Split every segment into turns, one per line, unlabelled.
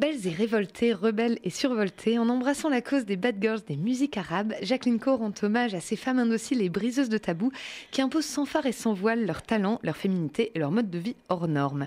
Belles et révoltées, rebelles et survoltées, en embrassant la cause des bad girls des musiques arabes, Jacqueline Coe rend hommage à ces femmes indociles et briseuses de tabous qui imposent sans phare et sans voile leur talent, leur féminité et leur mode de vie hors norme.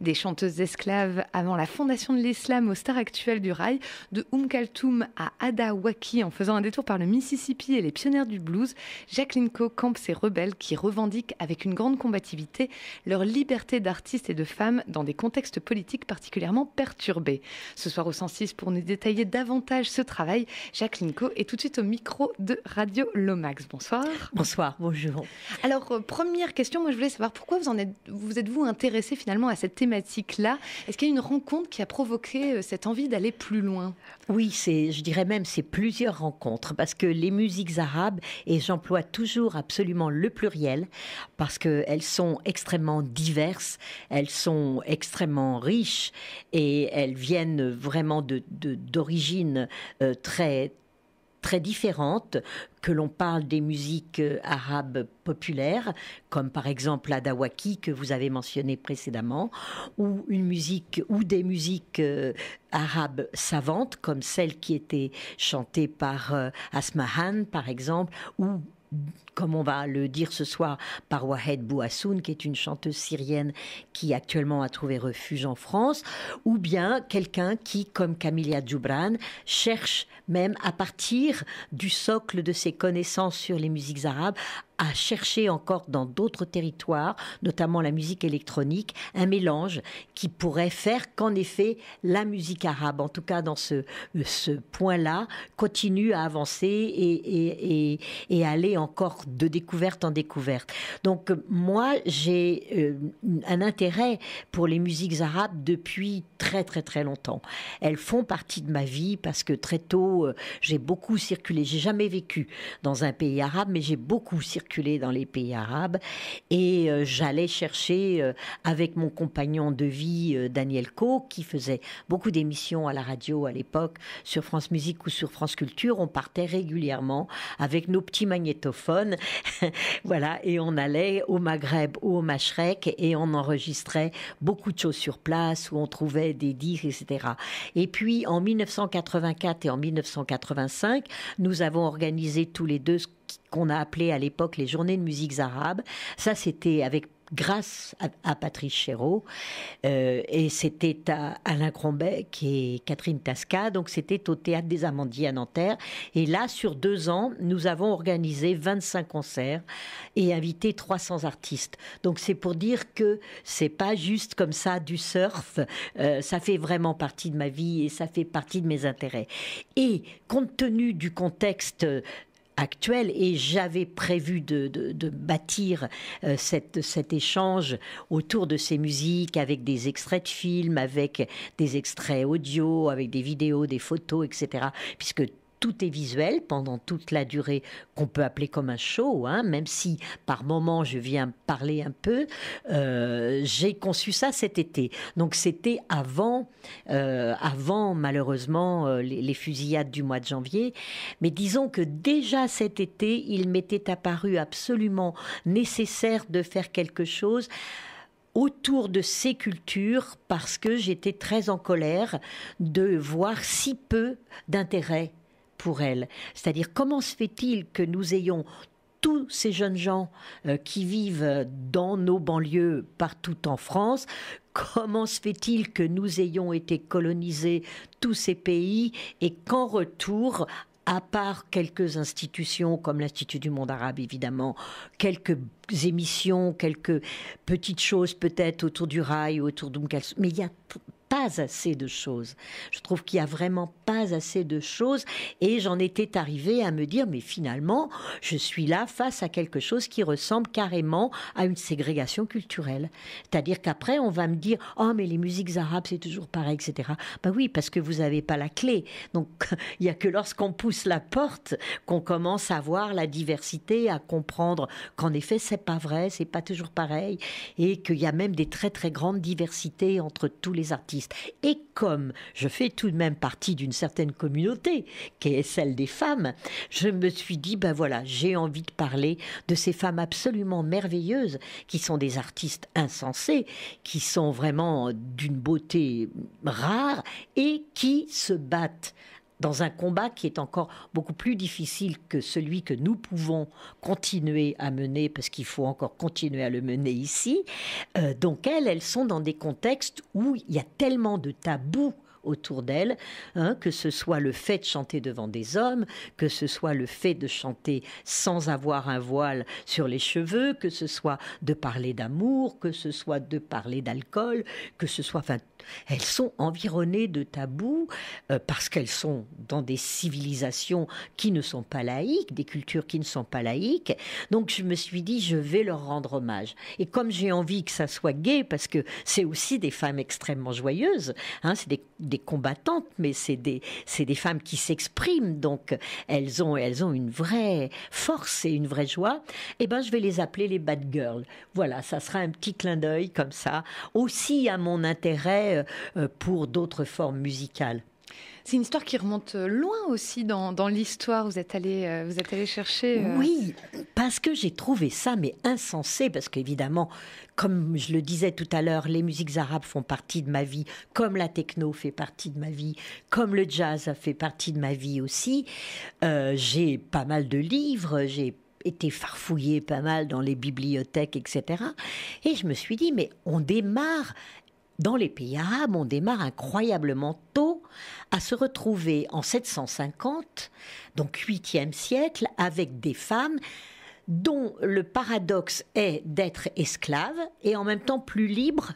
Des chanteuses esclaves avant la fondation de l'islam aux stars actuelles du rail, de Oum Kaltoum à Ada Waki en faisant un détour par le Mississippi et les pionnières du blues, Jacqueline Coe campe ces rebelles qui revendiquent avec une grande combativité leur liberté d'artistes et de femmes dans des contextes politiques particulièrement perturbés. Ce soir au 106, pour nous détailler davantage ce travail, Jacqueline Co est tout de suite au micro de Radio Lomax. Bonsoir.
Bonsoir, bonjour. Alors,
euh, première question, moi je voulais savoir pourquoi vous en êtes, vous êtes-vous intéressé finalement à cette thématique-là Est-ce qu'il y a une rencontre qui a
provoqué euh, cette envie d'aller plus loin Oui, c'est, je dirais même, c'est plusieurs rencontres parce que les musiques arabes, et j'emploie toujours absolument le pluriel, parce qu'elles sont extrêmement diverses, elles sont extrêmement riches et elles viennent viennent vraiment d'origines euh, très très différentes, que l'on parle des musiques euh, arabes populaires, comme par exemple la dawaki que vous avez mentionné précédemment, ou une musique ou des musiques euh, arabes savantes comme celle qui était chantée par Asmahan par exemple, ou comme on va le dire ce soir, par Wahed Bouassoun, qui est une chanteuse syrienne qui actuellement a trouvé refuge en France, ou bien quelqu'un qui, comme Camilla Djoubran, cherche même à partir du socle de ses connaissances sur les musiques arabes à chercher encore dans d'autres territoires, notamment la musique électronique, un mélange qui pourrait faire qu'en effet la musique arabe, en tout cas dans ce, ce point-là, continue à avancer et, et, et, aller encore de découverte en découverte. Donc moi, j'ai euh, un intérêt pour les musiques arabes depuis très très très longtemps. Elles font partie de ma vie parce que très tôt, euh, j'ai beaucoup circulé. J'ai jamais vécu dans un pays arabe, mais j'ai beaucoup circulé dans les pays arabes et euh, j'allais chercher euh, avec mon compagnon de vie euh, Daniel Co qui faisait beaucoup d'émissions à la radio à l'époque sur France Musique ou sur France Culture, on partait régulièrement avec nos petits magnétophones voilà et on allait au Maghreb ou au Machrek et on enregistrait beaucoup de choses sur place où on trouvait des disques etc. Et puis en 1984 et en 1985, nous avons organisé tous les deux qu'on a appelé à l'époque les journées de Musique arabes. Ça, c'était avec grâce à, Patrice Chéreau. Euh, et c'était à Alain Crombec et Catherine Tasca. Donc c'était au Théâtre des Amandiers à Nanterre. Et là, sur deux ans, nous avons organisé 25 concerts et invité 300 artistes. Donc c'est pour dire que c'est pas juste comme ça du surf. Euh, ça fait vraiment partie de ma vie et ça fait partie de mes intérêts. Et compte tenu du contexte actuel et j'avais prévu de, bâtir euh, cette, cet échange autour de ces musiques avec des extraits de films, avec des extraits audio, avec des vidéos, des photos, etc. Puisque tout est visuel pendant toute la durée qu'on peut appeler comme un show, hein, même si par moment je viens parler un peu. Euh, j'ai conçu ça cet été. Donc c'était avant, euh, avant malheureusement euh, les, les, fusillades du mois de janvier. Mais disons que déjà cet été, il m'était apparu absolument nécessaire de faire quelque chose autour de ces cultures parce que j'étais très en colère de voir si peu d'intérêt pour elle. C'est-à-dire comment se fait-il que nous ayons tous ces jeunes gens euh, qui vivent dans nos banlieues partout en France, comment se fait-il que nous ayons été colonisés tous ces pays et qu'en retour, à part quelques institutions comme l'Institut du monde arabe évidemment, quelques émissions, quelques petites choses peut-être autour du rail, autour d'Oum mais il y a pas assez de choses. Je trouve qu'il y a vraiment pas assez de choses et j'en étais arrivée à me dire mais finalement, je suis là face à quelque chose qui ressemble carrément à une ségrégation culturelle. C'est-à-dire qu'après on va me dire "Oh mais les musiques arabes c'est toujours pareil etc." Bah ben oui, parce que vous n'avez pas la clé. Donc il y a que lorsqu'on pousse la porte qu'on commence à voir la diversité, à comprendre qu'en effet c'est pas vrai, c'est pas toujours pareil et qu'il y a même des très très grandes diversités entre tous les artistes et comme je fais tout de même partie d'une certaine communauté, qui est celle des femmes, je me suis dit, ben voilà, j'ai envie de parler de ces femmes absolument merveilleuses, qui sont des artistes insensés, qui sont vraiment d'une beauté rare et qui se battent dans un combat qui est encore beaucoup plus difficile que celui que nous pouvons continuer à mener, parce qu'il faut encore continuer à le mener ici. Euh, donc elles, elles sont dans des contextes où il y a tellement de tabous autour d'elles, hein, que ce soit le fait de chanter devant des hommes, que ce soit le fait de chanter sans avoir un voile sur les cheveux, que ce soit de parler d'amour, que ce soit de parler d'alcool, que ce soit elles sont environnées de tabous euh, parce qu'elles sont dans des civilisations qui ne sont pas laïques, des cultures qui ne sont pas laïques. Donc je me suis dit, je vais leur rendre hommage. Et comme j'ai envie que ça soit gay, parce que c'est aussi des femmes extrêmement joyeuses, hein, c'est des, combattantes, mais c'est des, femmes qui s'expriment, donc elles ont, elles ont une vraie force et une vraie joie, eh ben, je vais les appeler les bad girls. Voilà, ça sera un petit clin d'œil comme ça, aussi à mon intérêt euh, euh, pour d'autres formes musicales.
C'est une histoire qui remonte euh, loin aussi dans, l'histoire. Vous êtes allé, vous
êtes allé chercher. Oui, parce que j'ai trouvé ça mais insensé, parce qu'évidemment, comme je le disais tout à l'heure, les musiques arabes font partie de ma vie, comme la techno fait partie de ma vie, comme le jazz a fait partie de ma vie aussi. j'ai pas mal de livres, j'ai été farfouillé pas mal dans les bibliothèques, etc. Et je me suis dit, mais on démarre dans les pays arabes, on démarre incroyablement tôt à se retrouver en 750, donc 8e siècle, avec des femmes dont le paradoxe est d'être esclaves et en même temps plus libres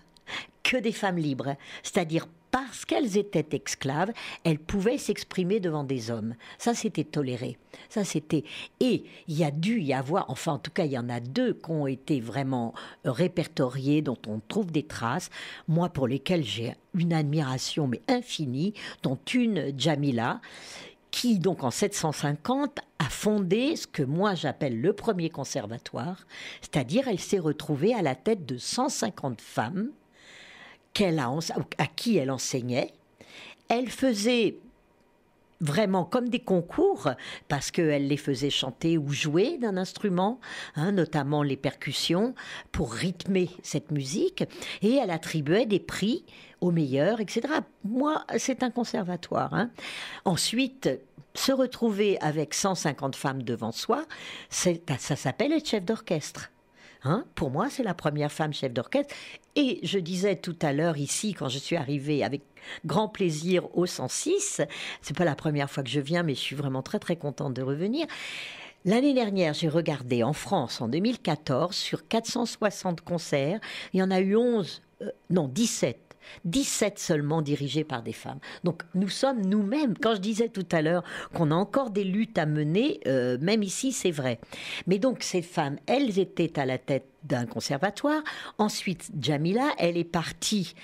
que des femmes libres, c'est-à-dire parce qu'elles étaient esclaves, elles pouvaient s'exprimer devant des hommes. Ça, c'était toléré. Ça, c'était. Et il y a dû y avoir, enfin, en tout cas, il y en a deux qui ont été vraiment répertoriés, dont on trouve des traces. Moi, pour lesquelles j'ai une admiration, mais infinie, dont une, Jamila, qui, donc, en 750, a fondé ce que moi j'appelle le premier conservatoire, c'est-à-dire elle s'est retrouvée à la tête de 150 femmes à qui elle enseignait. Elle faisait vraiment comme des concours parce qu'elle les faisait chanter ou jouer d'un instrument, hein, notamment les percussions, pour rythmer cette musique. Et elle attribuait des prix aux meilleurs, etc. Moi, c'est un conservatoire. Hein. Ensuite, se retrouver avec 150 femmes devant soi, ça s'appelle être chef d'orchestre. Hein. pour moi, c'est la première femme chef d'orchestre et je disais tout à l'heure ici, quand je suis arrivée avec grand plaisir au 106, c'est pas la première fois que je viens, mais je suis vraiment très très contente de revenir. L'année dernière, j'ai regardé en France, en 2014, sur 460 concerts, il y en a eu 11, euh, non 17 17 seulement dirigées par des femmes. Donc nous sommes nous-mêmes, quand je disais tout à l'heure qu'on a encore des luttes à mener, euh, même ici c'est vrai. Mais donc ces femmes, elles étaient à la tête d'un conservatoire. Ensuite, Jamila, elle est partie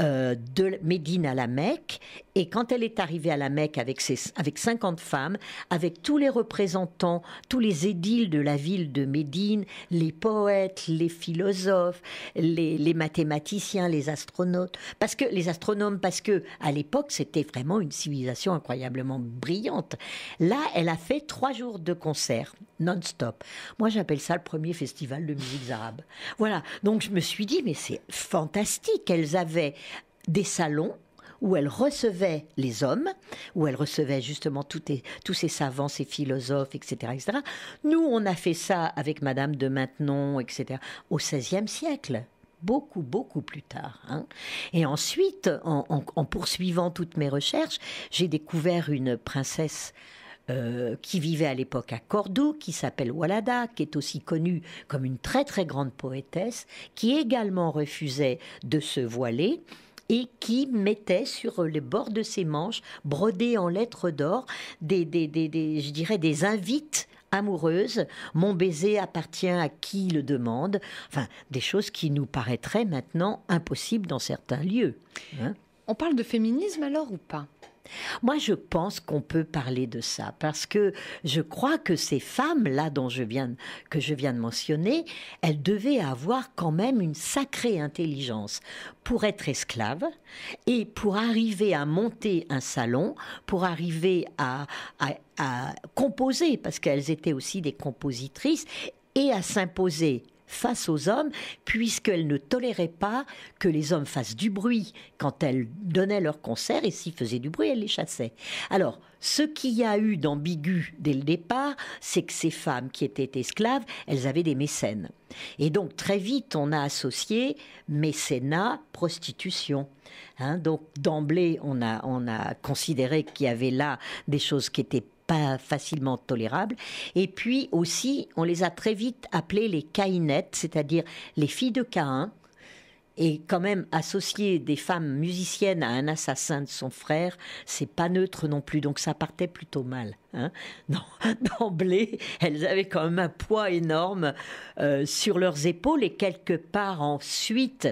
euh, de Médine à la Mecque. Et quand elle est arrivée à la Mecque avec, ses, avec 50 femmes, avec tous les représentants, tous les édiles de la ville de Médine, les poètes, les philosophes, les, mathématiciens, les astronautes, parce que les astronomes, parce que à l'époque c'était vraiment une civilisation incroyablement brillante. Là, elle a fait trois jours de concert non-stop. Moi, j'appelle ça le premier festival de musique arabe. Voilà. Donc je me suis dit, mais c'est fantastique. Elles avaient des salons où elle recevait les hommes, où elle recevait justement tous, ces savants, ces philosophes, etc., etc. Nous, on a fait ça avec Madame de Maintenon, etc., au XVIe siècle beaucoup, beaucoup plus tard. Hein. Et ensuite, en, poursuivant toutes mes recherches, j'ai découvert une princesse euh, qui vivait à l'époque à Cordoue, qui s'appelle Walada, qui est aussi connue comme une très très grande poétesse, qui également refusait de se voiler et qui mettait sur les bords de ses manches, brodées en lettres d'or, des, je dirais, des invites amoureuses. mon baiser appartient à qui le demande, enfin des choses qui nous paraîtraient maintenant impossibles dans certains lieux. Hein. On parle de féminisme alors ou pas moi, je pense qu'on peut parler de ça parce que je crois que ces femmes-là dont je viens, que je viens de mentionner, elles devaient avoir quand même une sacrée intelligence pour être esclaves et pour arriver à monter un salon, pour arriver à composer, parce qu'elles étaient aussi des compositrices, et à s'imposer face aux hommes, puisqu'elle ne tolérait pas que les hommes fassent du bruit quand elle donnait leur concert, et s'ils faisaient du bruit, elle les chassait. Alors, ce qu'il y a eu d'ambigu dès le départ, c'est que ces femmes qui étaient esclaves, elles avaient des mécènes. Et donc, très vite, on a associé mécénat, prostitution. Hein, donc, d'emblée, on a, on a considéré qu'il y avait là des choses qui étaient pas facilement tolérable. Et puis aussi, on les a très vite appelées les Caïnettes, c'est-à-dire les filles de Caïn, et quand même, associer des femmes musiciennes à un assassin de son frère, c'est pas neutre non plus. Donc ça partait plutôt mal. Hein. D'emblée, elles avaient quand même un poids énorme euh, sur leurs épaules. Et quelque part ensuite,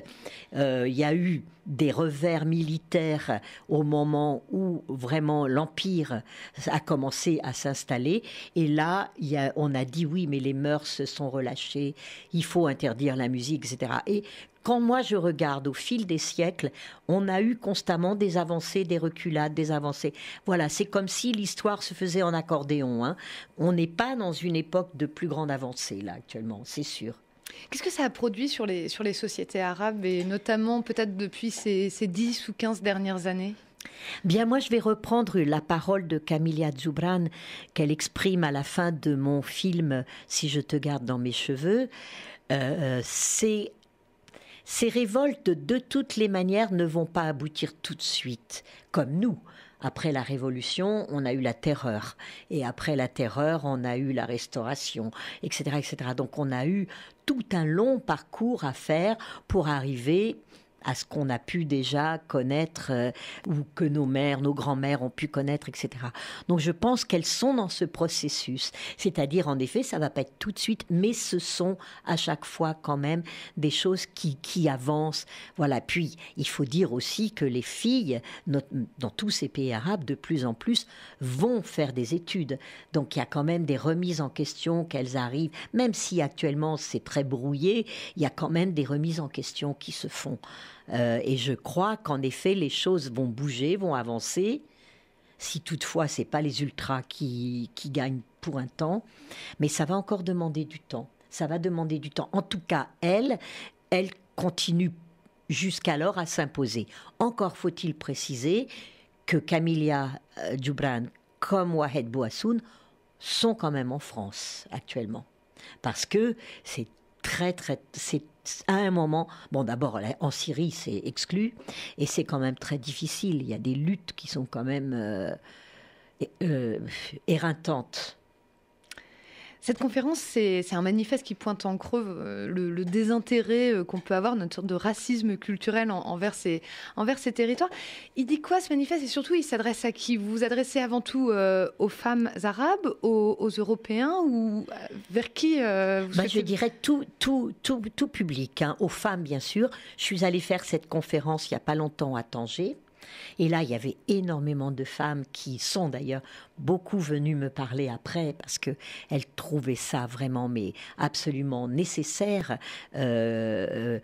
euh, il y a eu des revers militaires au moment où vraiment l'Empire a commencé à s'installer. Et là, on a dit oui, mais les mœurs se sont relâchées, il faut interdire la musique, etc quand moi je regarde au fil des siècles, on a eu constamment des avancées, des reculades, des avancées. Voilà, c'est comme si l'histoire se faisait en accordéon. Hein. On n'est pas dans une époque de plus grande avancée là actuellement, c'est sûr.
Qu'est-ce que ça a produit sur les, sur les sociétés arabes et notamment peut-être depuis ces, ces 10 ou 15 dernières années
Bien, moi, je vais reprendre la parole de Camilla Zubran qu'elle exprime à la fin de mon film Si je te garde dans mes cheveux. Euh, euh, c'est ces révoltes, de toutes les manières, ne vont pas aboutir tout de suite, comme nous. Après la Révolution, on a eu la terreur. Et après la terreur, on a eu la restauration, etc. etc. Donc on a eu tout un long parcours à faire pour arriver à ce qu'on a pu déjà connaître euh, ou que nos mères, nos grands-mères ont pu connaître, etc. Donc je pense qu'elles sont dans ce processus. C'est-à-dire, en effet, ça va pas être tout de suite, mais ce sont à chaque fois quand même des choses qui, avancent. Voilà. Puis, il faut dire aussi que les filles, dans tous ces pays arabes, de plus en plus, vont faire des études. Donc il y a quand même des remises en question qu'elles arrivent, même si actuellement c'est très brouillé, il y a quand même des remises en question qui se font. Euh, et je crois qu'en effet, les choses vont bouger, vont avancer. Si toutefois, ce n'est pas les ultras qui, qui gagnent pour un temps, mais ça va encore demander du temps. Ça va demander du temps. En tout cas, elle, elle continue jusqu'alors à s'imposer. Encore faut-il préciser que Camilla euh, Dubran comme Wahed Bouassoun sont quand même en France actuellement. Parce que c'est très, très, c'est à un moment, bon d'abord en Syrie c'est exclu et c'est quand même très difficile. Il y a des luttes qui sont quand même euh, euh, éreintantes
cette conférence, c'est un manifeste qui pointe en creux euh, le, désintérêt euh, qu'on peut avoir, notre sorte de racisme culturel envers, ces, territoires. Il dit quoi ce manifeste Et surtout, il s'adresse à qui Vous vous adressez avant tout euh, aux femmes arabes, aux, Européens
ou vers qui bah, Je dirais tout, tout, public, hein. aux femmes bien sûr. Je suis allée faire cette conférence il n'y a pas longtemps à Tanger. Et là, il y avait énormément de femmes qui sont d'ailleurs beaucoup venues me parler après parce que elles trouvaient ça vraiment mais absolument nécessaire. Euh, euh,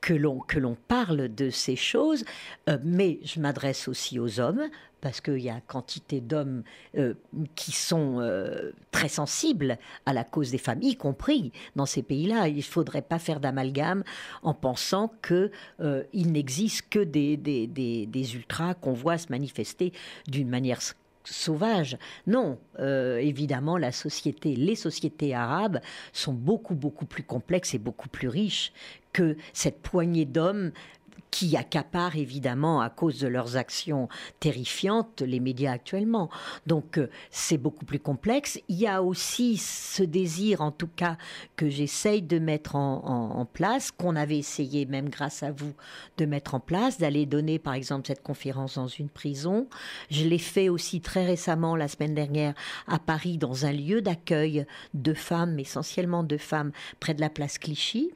que l'on parle de ces choses, euh, mais je m'adresse aussi aux hommes parce qu'il y a quantité d'hommes euh, qui sont euh, très sensibles à la cause des femmes, y compris dans ces pays-là. Il ne faudrait pas faire d'amalgame en pensant qu'il euh, n'existe que des, des, ultras qu'on voit se manifester d'une manière sauvage. Non, évidemment, la société, les sociétés arabes sont beaucoup beaucoup plus complexes et beaucoup plus riches que cette poignée d'hommes qui accaparent évidemment à cause de leurs actions terrifiantes les médias actuellement. Donc euh, c'est beaucoup plus complexe. Il y a aussi ce désir, en tout cas, que j'essaye de mettre en, en place, qu'on avait essayé même grâce à vous de mettre en place, d'aller donner par exemple cette conférence dans une prison. Je l'ai fait aussi très récemment la semaine dernière à Paris dans un lieu d'accueil de femmes, essentiellement de femmes, près de la place Clichy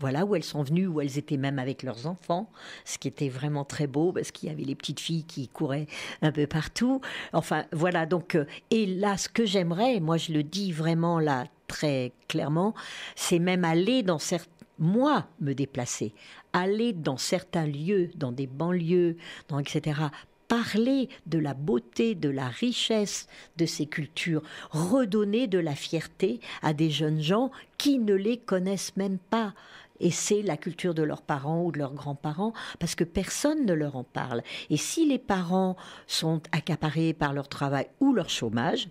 voilà où elles sont venues, où elles étaient même avec leurs enfants, ce qui était vraiment très beau parce qu'il y avait les petites filles qui couraient un peu partout. Enfin, voilà. Donc, euh, et là, ce que j'aimerais, moi, je le dis vraiment là très clairement, c'est même aller dans certains moi me déplacer, aller dans certains lieux, dans des banlieues, etc., parler de la beauté, de la richesse de ces cultures, redonner de la fierté à des jeunes gens qui ne les connaissent même pas et c'est la culture de leurs parents ou de leurs grands-parents, parce que personne ne leur en parle. Et si les parents sont accaparés par leur travail ou leur chômage,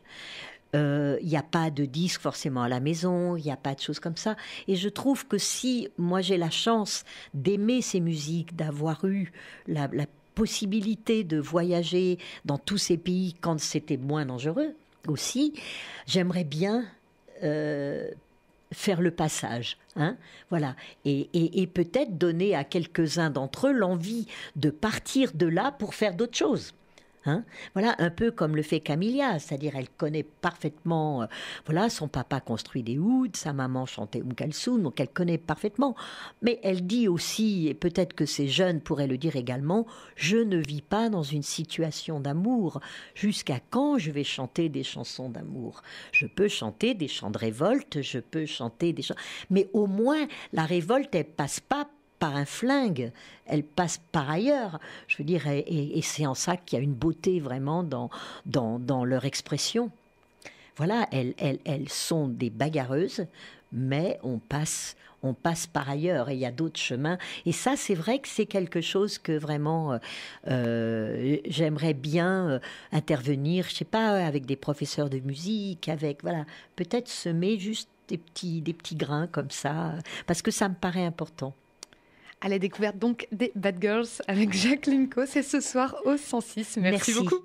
il euh, n'y a pas de disque forcément à la maison, il n'y a pas de choses comme ça. Et je trouve que si moi j'ai la chance d'aimer ces musiques, d'avoir eu la, possibilité de voyager dans tous ces pays quand c'était moins dangereux aussi, j'aimerais bien euh, faire le passage. Hein voilà. Et, et peut-être donner à quelques-uns d'entre eux l'envie de partir de là pour faire d'autres choses. Hein. voilà, un peu comme le fait Camilla, c'est-à-dire elle connaît parfaitement, euh, voilà, son papa construit des ouds, sa maman chantait Umkalsoun, donc elle connaît parfaitement. Mais elle dit aussi, et peut-être que ces jeunes pourraient le dire également, je ne vis pas dans une situation d'amour. Jusqu'à quand je vais chanter des chansons d'amour Je peux chanter des chants de révolte, je peux chanter des chants... Mais au moins, la révolte, elle passe pas par un flingue, Elles passent par ailleurs. Je veux dire, et, c'est en ça qu'il y a une beauté vraiment dans, leur expression. Voilà, elles, sont des bagarreuses, mais on passe, on passe par ailleurs et il y a d'autres chemins. Et ça, c'est vrai que c'est quelque chose que vraiment euh, euh, j'aimerais bien euh, intervenir, je sais pas, avec des professeurs de musique, avec, voilà, peut-être semer juste des petits, des petits grains comme ça, parce que ça me paraît important à la découverte donc des Bad Girls avec Jacqueline Co. C'est ce soir au 106. Merci. beaucoup.